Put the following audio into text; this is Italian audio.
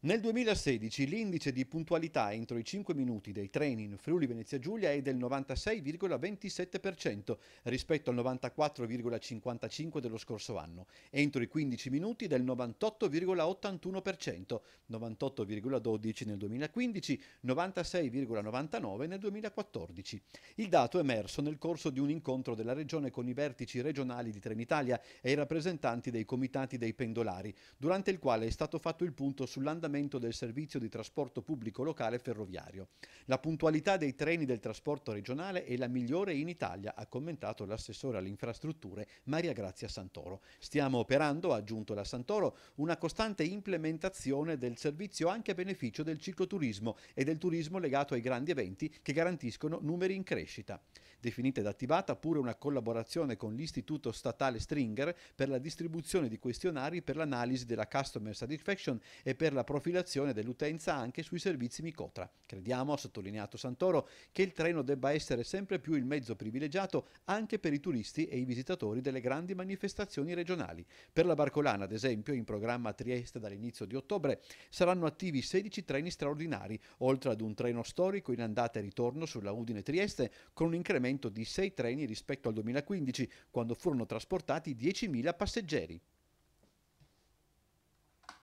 Nel 2016 l'indice di puntualità entro i 5 minuti dei treni in Friuli Venezia Giulia è del 96,27% rispetto al 94,55% dello scorso anno, entro i 15 minuti del 98,81%, 98,12% nel 2015, 96,99% nel 2014. Il dato è emerso nel corso di un incontro della Regione con i vertici regionali di Trenitalia e i rappresentanti dei comitati dei pendolari, durante il quale è stato fatto il punto sull'andamento comandamento del servizio di trasporto pubblico locale ferroviario. La puntualità dei treni del trasporto regionale è la migliore in Italia, ha commentato l'assessore alle infrastrutture Maria Grazia Santoro. Stiamo operando, ha aggiunto la Santoro, una costante implementazione del servizio anche a beneficio del cicloturismo e del turismo legato ai grandi eventi che garantiscono numeri in crescita. Definita ed attivata pure una collaborazione con l'Istituto Statale Stringer per la distribuzione di questionari per l'analisi della customer satisfaction e per la protezione profilazione dell'utenza anche sui servizi Micotra. Crediamo, ha sottolineato Santoro, che il treno debba essere sempre più il mezzo privilegiato anche per i turisti e i visitatori delle grandi manifestazioni regionali. Per la Barcolana, ad esempio, in programma a Trieste dall'inizio di ottobre, saranno attivi 16 treni straordinari, oltre ad un treno storico in andata e ritorno sulla Udine-Trieste, con un incremento di 6 treni rispetto al 2015, quando furono trasportati 10.000 passeggeri.